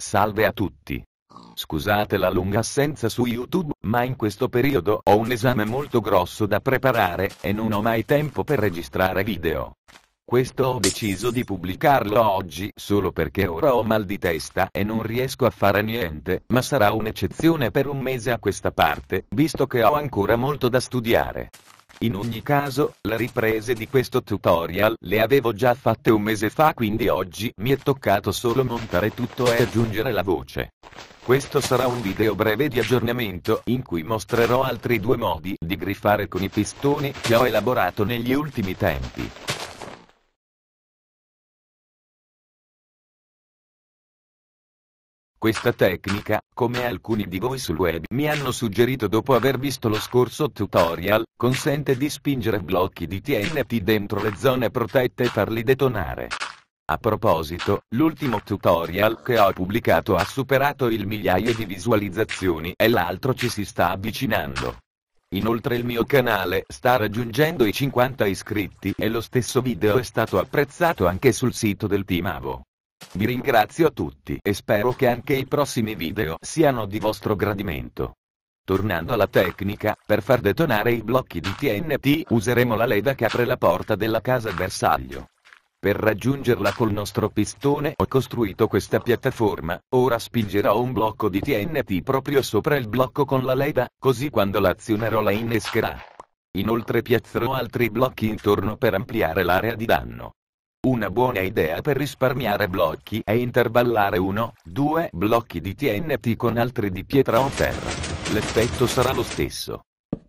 Salve a tutti. Scusate la lunga assenza su YouTube, ma in questo periodo ho un esame molto grosso da preparare e non ho mai tempo per registrare video. Questo ho deciso di pubblicarlo oggi solo perché ora ho mal di testa e non riesco a fare niente, ma sarà un'eccezione per un mese a questa parte, visto che ho ancora molto da studiare. In ogni caso, le riprese di questo tutorial le avevo già fatte un mese fa quindi oggi mi è toccato solo montare tutto e aggiungere la voce. Questo sarà un video breve di aggiornamento in cui mostrerò altri due modi di griffare con i pistoni che ho elaborato negli ultimi tempi. Questa tecnica, come alcuni di voi sul web mi hanno suggerito dopo aver visto lo scorso tutorial, consente di spingere blocchi di TNT dentro le zone protette e farli detonare. A proposito, l'ultimo tutorial che ho pubblicato ha superato il migliaio di visualizzazioni e l'altro ci si sta avvicinando. Inoltre il mio canale sta raggiungendo i 50 iscritti e lo stesso video è stato apprezzato anche sul sito del Team Avo. Vi ringrazio tutti e spero che anche i prossimi video siano di vostro gradimento. Tornando alla tecnica, per far detonare i blocchi di TNT useremo la leva che apre la porta della casa bersaglio. Per raggiungerla col nostro pistone ho costruito questa piattaforma, ora spingerò un blocco di TNT proprio sopra il blocco con la leva, così quando l'azionerò la innescherà. Inoltre piazzerò altri blocchi intorno per ampliare l'area di danno. Una buona idea per risparmiare blocchi è intervallare 1, 2 blocchi di TNT con altri di pietra o terra. L'effetto sarà lo stesso.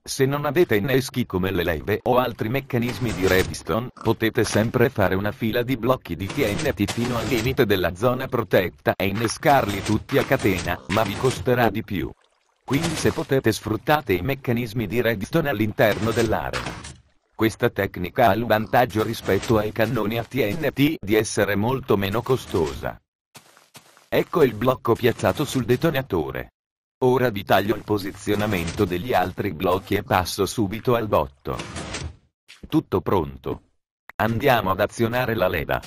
Se non avete inneschi come le leve o altri meccanismi di redstone, potete sempre fare una fila di blocchi di TNT fino al limite della zona protetta e innescarli tutti a catena, ma vi costerà di più. Quindi se potete sfruttate i meccanismi di redstone all'interno dell'area. Questa tecnica ha il vantaggio rispetto ai cannoni a TNT di essere molto meno costosa. Ecco il blocco piazzato sul detonatore. Ora vi taglio il posizionamento degli altri blocchi e passo subito al botto. Tutto pronto. Andiamo ad azionare la leva.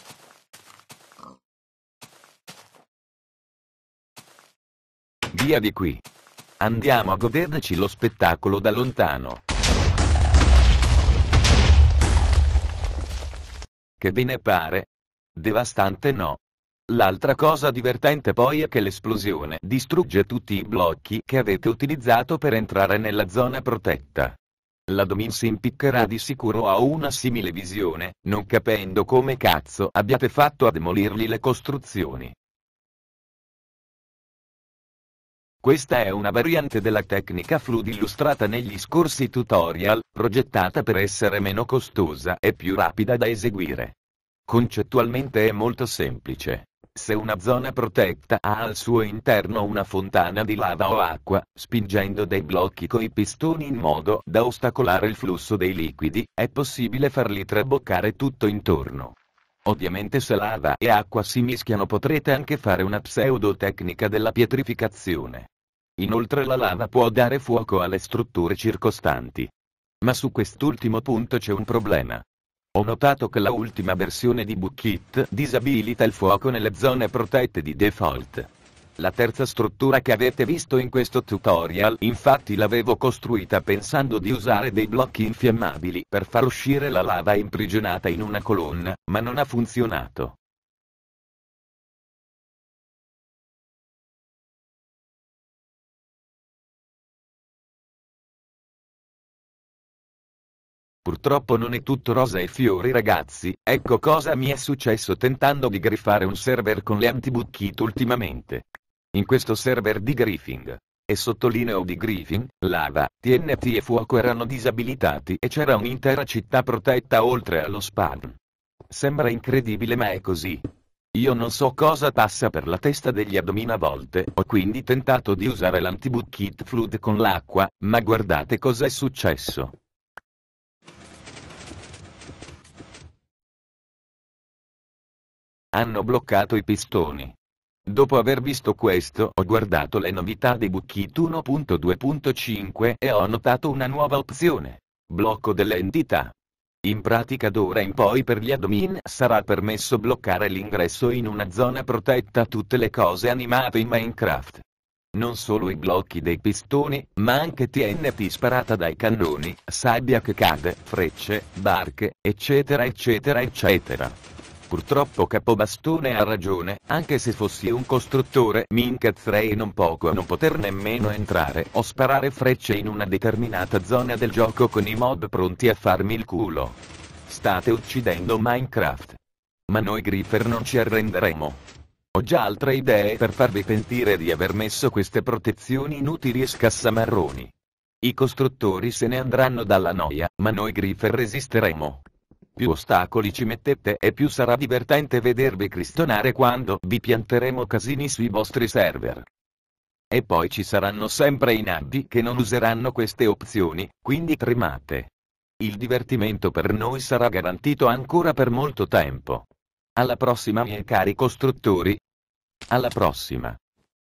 Via di qui. Andiamo a goderci lo spettacolo da lontano. Che ve ne pare? Devastante no. L'altra cosa divertente poi è che l'esplosione distrugge tutti i blocchi che avete utilizzato per entrare nella zona protetta. La Domin si impiccherà di sicuro a una simile visione, non capendo come cazzo abbiate fatto a demolirgli le costruzioni. Questa è una variante della tecnica Flood illustrata negli scorsi tutorial, progettata per essere meno costosa e più rapida da eseguire. Concettualmente è molto semplice. Se una zona protetta ha al suo interno una fontana di lava o acqua, spingendo dei blocchi coi pistoni in modo da ostacolare il flusso dei liquidi, è possibile farli traboccare tutto intorno. Ovviamente se lava e acqua si mischiano potrete anche fare una pseudo tecnica della pietrificazione. Inoltre la lava può dare fuoco alle strutture circostanti. Ma su quest'ultimo punto c'è un problema. Ho notato che la ultima versione di Bookkit disabilita il fuoco nelle zone protette di default. La terza struttura che avete visto in questo tutorial infatti l'avevo costruita pensando di usare dei blocchi infiammabili per far uscire la lava imprigionata in una colonna, ma non ha funzionato. Purtroppo non è tutto rosa e fiori ragazzi, ecco cosa mi è successo tentando di griffare un server con le anti kit ultimamente. In questo server di griffing, e sottolineo di griffing, lava, TNT e fuoco erano disabilitati e c'era un'intera città protetta oltre allo spawn. Sembra incredibile ma è così. Io non so cosa passa per la testa degli admin a volte, ho quindi tentato di usare lanti kit flood con l'acqua, ma guardate cosa è successo. hanno bloccato i pistoni. Dopo aver visto questo ho guardato le novità di Bookkit 1.2.5 e ho notato una nuova opzione. Blocco delle entità. In pratica d'ora in poi per gli admin sarà permesso bloccare l'ingresso in una zona protetta a tutte le cose animate in Minecraft. Non solo i blocchi dei pistoni, ma anche TNT sparata dai cannoni, sabbia che cade, frecce, barche, eccetera eccetera eccetera. Purtroppo Capobastone ha ragione, anche se fossi un costruttore mi incazzerei non poco a non poter nemmeno entrare o sparare frecce in una determinata zona del gioco con i mob pronti a farmi il culo. State uccidendo Minecraft. Ma noi Griffer non ci arrenderemo. Ho già altre idee per farvi pentire di aver messo queste protezioni inutili e scassamarroni. I costruttori se ne andranno dalla noia, ma noi Griffer resisteremo più ostacoli ci mettete e più sarà divertente vedervi cristonare quando vi pianteremo casini sui vostri server. E poi ci saranno sempre i nabbi che non useranno queste opzioni, quindi tremate. Il divertimento per noi sarà garantito ancora per molto tempo. Alla prossima miei cari costruttori. Alla prossima.